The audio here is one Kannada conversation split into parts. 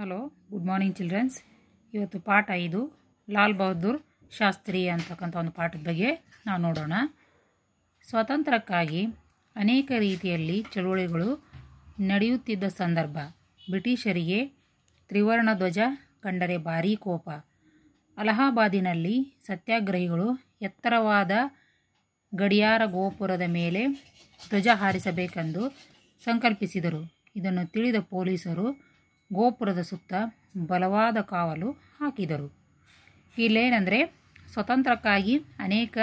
ಹಲೋ ಗುಡ್ ಮಾರ್ನಿಂಗ್ ಚಿಲ್ಡ್ರನ್ಸ್ ಇವತ್ತು ಪಾಠ ಐದು ಲಾಲ್ ಬಹದ್ದೂರ್ ಶಾಸ್ತ್ರಿ ಅಂತಕ್ಕಂಥ ಒಂದು ಪಾಠದ ಬಗ್ಗೆ ನಾವು ನೋಡೋಣ ಸ್ವಾತಂತ್ರ್ಯಕ್ಕಾಗಿ ಅನೇಕ ರೀತಿಯಲ್ಲಿ ಚಳುವಳಿಗಳು ನಡೆಯುತ್ತಿದ್ದ ಸಂದರ್ಭ ಬ್ರಿಟಿಷರಿಗೆ ತ್ರಿವರ್ಣ ಧ್ವಜ ಕಂಡರೆ ಭಾರೀ ಕೋಪ ಅಲಹಾಬಾದಿನಲ್ಲಿ ಸತ್ಯಾಗ್ರಹಿಗಳು ಎತ್ತರವಾದ ಗಡಿಯಾರ ಗೋಪುರದ ಮೇಲೆ ಧ್ವಜ ಹಾರಿಸಬೇಕೆಂದು ಸಂಕಲ್ಪಿಸಿದರು ಇದನ್ನು ತಿಳಿದ ಪೊಲೀಸರು ಗೋಪುರದ ಸುತ್ತ ಬಲವಾದ ಕಾವಲು ಹಾಕಿದರು ಇಲ್ಲೇನೆಂದರೆ ಸ್ವತಂತ್ರಕ್ಕಾಗಿ ಅನೇಕ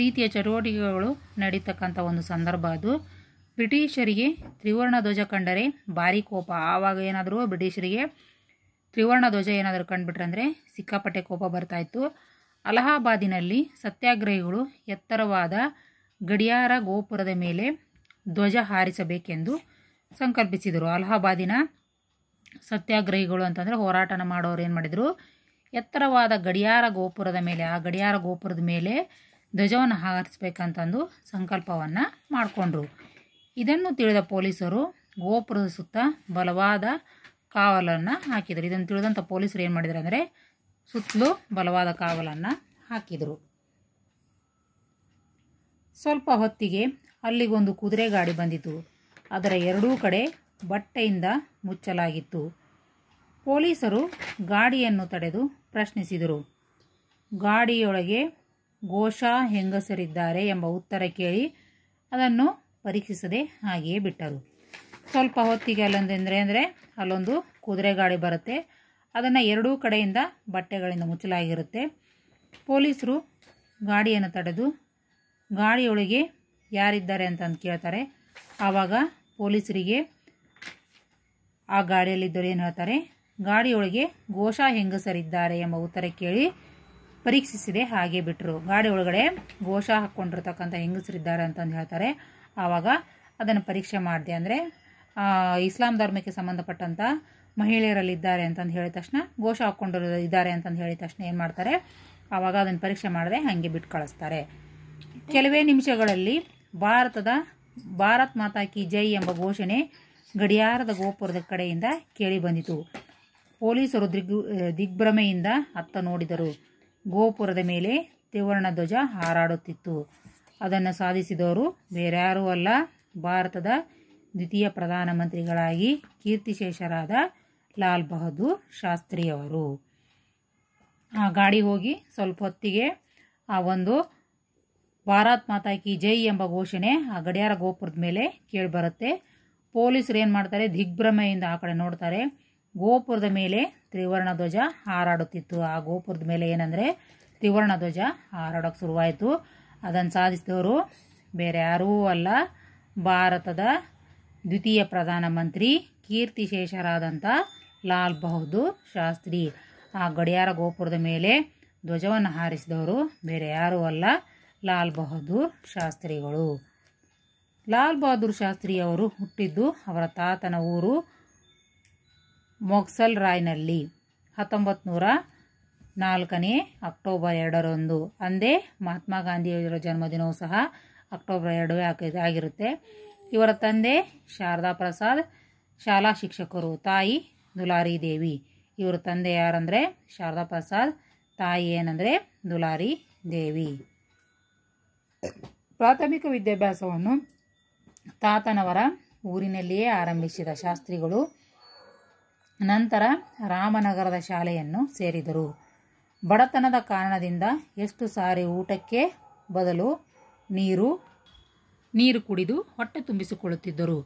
ರೀತಿಯ ಚಟುವಟಿಕೆಗಳು ನಡೀತಕ್ಕಂಥ ಒಂದು ಸಂದರ್ಭ ಅದು ಬ್ರಿಟಿಷರಿಗೆ ತ್ರಿವರ್ಣ ಧ್ವಜ ಕಂಡರೆ ಭಾರಿ ಕೋಪ ಆವಾಗ ಏನಾದರೂ ಬ್ರಿಟಿಷರಿಗೆ ತ್ರಿವರ್ಣ ಧ್ವಜ ಏನಾದರೂ ಕಂಡುಬಿಟ್ರಂದರೆ ಸಿಕ್ಕಾಪಟ್ಟೆ ಕೋಪ ಬರ್ತಾಯಿತ್ತು ಅಲಹಾಬಾದಿನಲ್ಲಿ ಸತ್ಯಾಗ್ರಹಿಗಳು ಎತ್ತರವಾದ ಗಡಿಯಾರ ಗೋಪುರದ ಮೇಲೆ ಧ್ವಜ ಹಾರಿಸಬೇಕೆಂದು ಸಂಕಲ್ಪಿಸಿದರು ಅಲಹಾಬಾದಿನ ಸತ್ಯಾಗ್ರಹಿಗಳು ಅಂತಂದರೆ ಹೋರಾಟನ ಮಾಡೋರು ಏನು ಮಾಡಿದರು ಎತ್ತರವಾದ ಗಡಿಯಾರ ಗೋಪುರದ ಮೇಲೆ ಆ ಗಡಿಯಾರ ಗೋಪುರದ ಮೇಲೆ ಧ್ವಜವನ್ನು ಹಾರಿಸ್ಬೇಕಂತಂದು ಸಂಕಲ್ಪವನ್ನು ಮಾಡಿಕೊಂಡ್ರು ಇದನ್ನು ತಿಳಿದ ಪೊಲೀಸರು ಗೋಪುರದ ಸುತ್ತ ಬಲವಾದ ಕಾವಲನ್ನು ಹಾಕಿದರು ಇದನ್ನು ತಿಳಿದಂಥ ಪೊಲೀಸರು ಏನು ಮಾಡಿದರು ಅಂದರೆ ಸುತ್ತಲೂ ಬಲವಾದ ಕಾವಲನ್ನು ಹಾಕಿದರು ಸ್ವಲ್ಪ ಹೊತ್ತಿಗೆ ಅಲ್ಲಿಗೊಂದು ಕುದುರೆ ಗಾಡಿ ಬಂದಿತು ಅದರ ಎರಡೂ ಕಡೆ ಬಟ್ಟೆಯಿಂದ ಮುಚ್ಚಲಾಗಿತ್ತು ಪೊಲೀಸರು ಗಾಡಿಯನ್ನು ತಡೆದು ಪ್ರಶ್ನಿಸಿದರು ಗಾಡಿಯೊಳಗೆ ಗೋಶಾ ಹೆಂಗಸರಿದ್ದಾರೆ ಎಂಬ ಉತ್ತರ ಕೇಳಿ ಅದನ್ನು ಪರೀಕ್ಷಿಸದೆ ಹಾಗೆಯೇ ಬಿಟ್ಟರು ಸ್ವಲ್ಪ ಹೊತ್ತಿಗೆ ಅಲ್ಲೊಂದೆಂದರೆ ಅಂದರೆ ಅಲ್ಲೊಂದು ಕುದುರೆ ಗಾಡಿ ಬರುತ್ತೆ ಅದನ್ನು ಎರಡೂ ಕಡೆಯಿಂದ ಬಟ್ಟೆಗಳಿಂದ ಮುಚ್ಚಲಾಗಿರುತ್ತೆ ಪೊಲೀಸರು ಗಾಡಿಯನ್ನು ತಡೆದು ಗಾಡಿಯೊಳಗೆ ಯಾರಿದ್ದಾರೆ ಅಂತಂದು ಕೇಳ್ತಾರೆ ಆವಾಗ ಪೊಲೀಸರಿಗೆ ಆ ಗಾಡಿಯಲ್ಲಿದ್ದರು ಏನು ಹೇಳ್ತಾರೆ ಗಾಡಿಯೊಳಗೆ ಘೋಷ ಹೆಂಗಸರಿದ್ದಾರೆ ಎಂಬ ಉತ್ತರ ಕೇಳಿ ಪರೀಕ್ಷಿಸಿದೆ ಹಾಗೆ ಬಿಟ್ಟರು ಗಾಡಿ ಒಳಗಡೆ ಘೋಷ ಹಾಕ್ಕೊಂಡಿರ್ತಕ್ಕಂಥ ಹೆಂಗಸರಿದ್ದಾರೆ ಅಂತಂದು ಹೇಳ್ತಾರೆ ಆವಾಗ ಅದನ್ನು ಪರೀಕ್ಷೆ ಮಾಡಿದೆ ಅಂದರೆ ಇಸ್ಲಾಂ ಧರ್ಮಕ್ಕೆ ಸಂಬಂಧಪಟ್ಟಂಥ ಮಹಿಳೆಯರಲ್ಲಿದ್ದಾರೆ ಅಂತಂದು ಹೇಳಿದ ತಕ್ಷಣ ಘೋಷ ಹಾಕ್ಕೊಂಡಿರೋ ಇದ್ದಾರೆ ಅಂತಂದು ಹೇಳಿದ ತಕ್ಷಣ ಏನು ಮಾಡ್ತಾರೆ ಆವಾಗ ಅದನ್ನು ಪರೀಕ್ಷೆ ಮಾಡದೆ ಹಾಗೆ ಬಿಟ್ಟು ಕಳಿಸ್ತಾರೆ ಕೆಲವೇ ನಿಮಿಷಗಳಲ್ಲಿ ಭಾರತದ ಭಾರತ್ ಮಾತಾ ಕಿ ಜೈ ಎಂಬ ಘೋಷಣೆ ಗಡಿಯಾರದ ಗೋಪುರದ ಕಡೆಯಿಂದ ಕೇಳಿ ಬಂದಿತು ಪೊಲೀಸರು ದಿಗ್ ದಿಗ್ಭ್ರಮೆಯಿಂದ ಅತ್ತ ನೋಡಿದರು ಗೋಪುರದ ಮೇಲೆ ತ್ರಿವರ್ಣ ಧ್ವಜ ಹಾರಾಡುತ್ತಿತ್ತು ಅದನ್ನು ಸಾಧಿಸಿದವರು ಬೇರ್ಯಾರೂ ಅಲ್ಲ ಭಾರತದ ದ್ವಿತೀಯ ಪ್ರಧಾನಮಂತ್ರಿಗಳಾಗಿ ಕೀರ್ತಿಶೇಷರಾದ ಲಾಲ್ ಬಹದ್ದೂರ್ ಶಾಸ್ತ್ರಿಯವರು ಆ ಗಾಡಿ ಹೋಗಿ ಸ್ವಲ್ಪ ಹೊತ್ತಿಗೆ ಆ ಒಂದು ಭಾರತ್ ಮಾತಾ ಕಿ ಜೈ ಎಂಬ ಘೋಷಣೆ ಆ ಗಡಿಯಾರ ಗೋಪುರದ ಮೇಲೆ ಕೇಳಿಬರುತ್ತೆ ಪೊಲೀಸರು ಏನು ಮಾಡ್ತಾರೆ ದಿಗ್ಭ್ರಮೆಯಿಂದ ಆ ಕಡೆ ನೋಡ್ತಾರೆ ಗೋಪುರದ ಮೇಲೆ ತ್ರಿವರ್ಣ ಧ್ವಜ ಹಾರಾಡುತ್ತಿತ್ತು ಆ ಗೋಪುರದ ಮೇಲೆ ಏನಂದರೆ ತ್ರಿವರ್ಣ ಧ್ವಜ ಹಾರಾಡೋಕ್ಕೆ ಶುರುವಾಯಿತು ಅದನ್ನು ಸಾಧಿಸಿದವರು ಬೇರೆ ಯಾರೂ ಅಲ್ಲ ಭಾರತದ ದ್ವಿತೀಯ ಪ್ರಧಾನಮಂತ್ರಿ ಕೀರ್ತಿಶೇಷರಾದಂಥ ಲಾಲ್ ಬಹದ್ದೂರ್ ಶಾಸ್ತ್ರಿ ಆ ಗಡಿಯಾರ ಗೋಪುರದ ಮೇಲೆ ಧ್ವಜವನ್ನು ಹಾರಿಸಿದವರು ಬೇರೆ ಯಾರೂ ಅಲ್ಲ ಲಾಲ್ ಬಹದ್ದೂರ್ ಶಾಸ್ತ್ರಿಗಳು ಲಾಲ್ ಬಹದ್ದೂರ್ ಶಾಸ್ತ್ರಿ ಅವರು ಹುಟ್ಟಿದ್ದು ಅವರ ತಾತನ ಊರು ಮೊಗ್ಸಲ್ ರಾಯ್ನಲ್ಲಿ ಹತ್ತೊಂಬತ್ತು ನೂರ ನಾಲ್ಕನೇ ಅಕ್ಟೋಬರ್ ಎರಡರಂದು ಅಂದೇ ಮಹಾತ್ಮ ಗಾಂಧಿಯವರ ಜನ್ಮದಿನವೂ ಸಹ ಅಕ್ಟೋಬರ್ ಎರಡುವೇ ಆಗಿರುತ್ತೆ ಇವರ ತಂದೆ ಶಾರದಾ ಪ್ರಸಾದ್ ಶಾಲಾ ಶಿಕ್ಷಕರು ತಾಯಿ ದುಲಾರಿ ದೇವಿ ಇವರ ತಂದೆ ಯಾರಂದರೆ ಶಾರದಾ ಪ್ರಸಾದ್ ತಾಯಿ ಏನಂದರೆ ದುಲಾರಿ ದೇವಿ ಪ್ರಾಥಮಿಕ ವಿದ್ಯಾಭ್ಯಾಸವನ್ನು ತಾತನವರ ಊರಿನಲ್ಲಿಯೇ ಆರಂಭಿಸಿದ ಶಾಸ್ತ್ರಿಗಳು ನಂತರ ರಾಮನಗರದ ಶಾಲೆಯನ್ನು ಸೇರಿದರು ಬಡತನದ ಕಾರಣದಿಂದ ಎಷ್ಟು ಸಾರಿ ಊಟಕ್ಕೆ ಬದಲು ನೀರು ನೀರು ಕುಡಿದು ಹೊಟ್ಟೆ ತುಂಬಿಸಿಕೊಳ್ಳುತ್ತಿದ್ದರು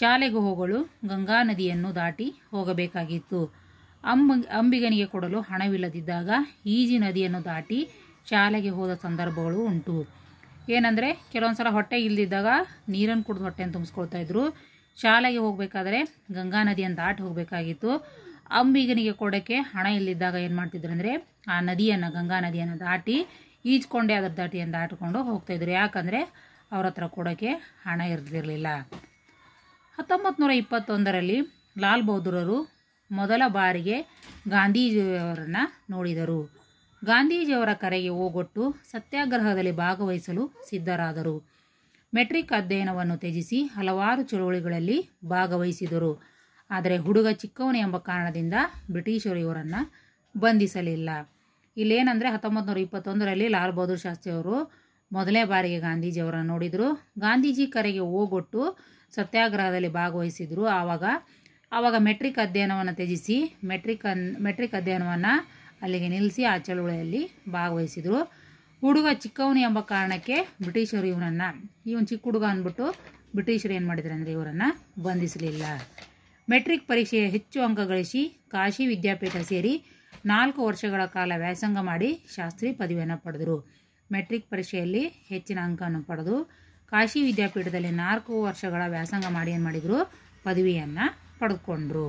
ಶಾಲೆಗೆ ಹೋಗಲು ಗಂಗಾ ನದಿಯನ್ನು ದಾಟಿ ಹೋಗಬೇಕಾಗಿತ್ತು ಅಂಬ ಅಂಬಿಗನಿಗೆ ಕೊಡಲು ಹಣವಿಲ್ಲದಿದ್ದಾಗ ಈಜಿ ನದಿಯನ್ನು ದಾಟಿ ಶಾಲೆಗೆ ಹೋದ ಸಂದರ್ಭಗಳು ಉಂಟು ಏನಂದರೆ ಕೆಲವೊಂದು ಸಲ ಹೊಟ್ಟೆ ಇಲ್ದಿದ್ದಾಗ ನೀರನ್ನು ಕುಡಿದು ಹೊಟ್ಟೆಯನ್ನು ತುಂಬಿಸ್ಕೊಳ್ತಾ ಇದ್ರು ಶಾಲೆಗೆ ಹೋಗಬೇಕಾದ್ರೆ ಗಂಗಾ ನದಿಯನ್ನು ದಾಟಿ ಹೋಗಬೇಕಾಗಿತ್ತು ಅಂಬಿಗನಿಗೆ ಕೊಡೋಕ್ಕೆ ಹಣ ಇಲ್ಲಿದ್ದಾಗ ಏನು ಮಾಡ್ತಿದ್ರು ಅಂದರೆ ಆ ನದಿಯನ್ನು ಗಂಗಾ ನದಿಯನ್ನು ದಾಟಿ ಈಜ್ಕೊಂಡೆ ಅದರ ದಾಟಿಯನ್ನು ದಾಟಿಕೊಂಡು ಹೋಗ್ತಾಯಿದ್ರು ಯಾಕಂದರೆ ಅವ್ರ ಹತ್ರ ಕೊಡೋಕ್ಕೆ ಹಣ ಇರ್ತಿರಲಿಲ್ಲ ಹತ್ತೊಂಬತ್ತು ನೂರ ಇಪ್ಪತ್ತೊಂದರಲ್ಲಿ ಲಾಲ್ ಬಹದ್ದೂರರು ಮೊದಲ ಬಾರಿಗೆ ಗಾಂಧೀಜಿಯವರನ್ನು ನೋಡಿದರು ಗಾಂಧೀಜಿಯವರ ಕರೆಗೆ ಓಗೊಟ್ಟು ಸತ್ಯಾಗ್ರಹದಲ್ಲಿ ಭಾಗವಹಿಸಲು ಸಿದ್ಧರಾದರು ಮೆಟ್ರಿಕ್ ಅಧ್ಯಯನವನ್ನು ತ್ಯಜಿಸಿ ಹಲವಾರು ಚಳುವಳಿಗಳಲ್ಲಿ ಭಾಗವಹಿಸಿದರು ಆದರೆ ಹುಡುಗ ಚಿಕ್ಕವನು ಎಂಬ ಕಾರಣದಿಂದ ಬ್ರಿಟಿಷರು ಇವರನ್ನು ಬಂಧಿಸಲಿಲ್ಲ ಇಲ್ಲೇನೆಂದರೆ ಹತ್ತೊಂಬತ್ತು ನೂರ ಇಪ್ಪತ್ತೊಂದರಲ್ಲಿ ಲಾಲ್ ಬಹದ್ದೂರ್ ಶಾಸ್ತ್ರಿಯವರು ಮೊದಲೇ ಬಾರಿಗೆ ಗಾಂಧೀಜಿಯವರನ್ನು ನೋಡಿದರು ಗಾಂಧೀಜಿ ಕರೆಗೆ ಓಗೊಟ್ಟು ಸತ್ಯಾಗ್ರಹದಲ್ಲಿ ಭಾಗವಹಿಸಿದರು ಆವಾಗ ಆವಾಗ ಮೆಟ್ರಿಕ್ ಅಧ್ಯಯನವನ್ನು ತ್ಯಜಿಸಿ ಮೆಟ್ರಿಕ್ ಮೆಟ್ರಿಕ್ ಅಧ್ಯಯನವನ್ನು ಅಲ್ಲಿಗೆ ನಿಲ್ಲಿಸಿ ಆ ಚಳುವಳಿಯಲ್ಲಿ ಭಾಗವಹಿಸಿದರು ಹುಡುಗ ಚಿಕ್ಕವನು ಎಂಬ ಕಾರಣಕ್ಕೆ ಬ್ರಿಟಿಷರು ಇವನನ್ನು ಇವನು ಚಿಕ್ಕ ಹುಡುಗ ಅಂದ್ಬಿಟ್ಟು ಬ್ರಿಟಿಷರು ಏನು ಮಾಡಿದ್ರು ಅಂದರೆ ಇವರನ್ನು ಬಂಧಿಸಲಿಲ್ಲ ಮೆಟ್ರಿಕ್ ಪರೀಕ್ಷೆಯ ಹೆಚ್ಚು ಅಂಕ ಗಳಿಸಿ ಕಾಶಿ ವಿದ್ಯಾಪೀಠ ಸೇರಿ ನಾಲ್ಕು ವರ್ಷಗಳ ಕಾಲ ವ್ಯಾಸಂಗ ಮಾಡಿ ಶಾಸ್ತ್ರಿ ಪದವಿಯನ್ನು ಪಡೆದರು ಮೆಟ್ರಿಕ್ ಪರೀಕ್ಷೆಯಲ್ಲಿ ಹೆಚ್ಚಿನ ಅಂಕವನ್ನು ಪಡೆದು ಕಾಶಿ ವಿದ್ಯಾಪೀಠದಲ್ಲಿ ನಾಲ್ಕು ವರ್ಷಗಳ ವ್ಯಾಸಂಗ ಮಾಡಿ ಏನು ಮಾಡಿದರು ಪದವಿಯನ್ನು ಪಡೆದುಕೊಂಡ್ರು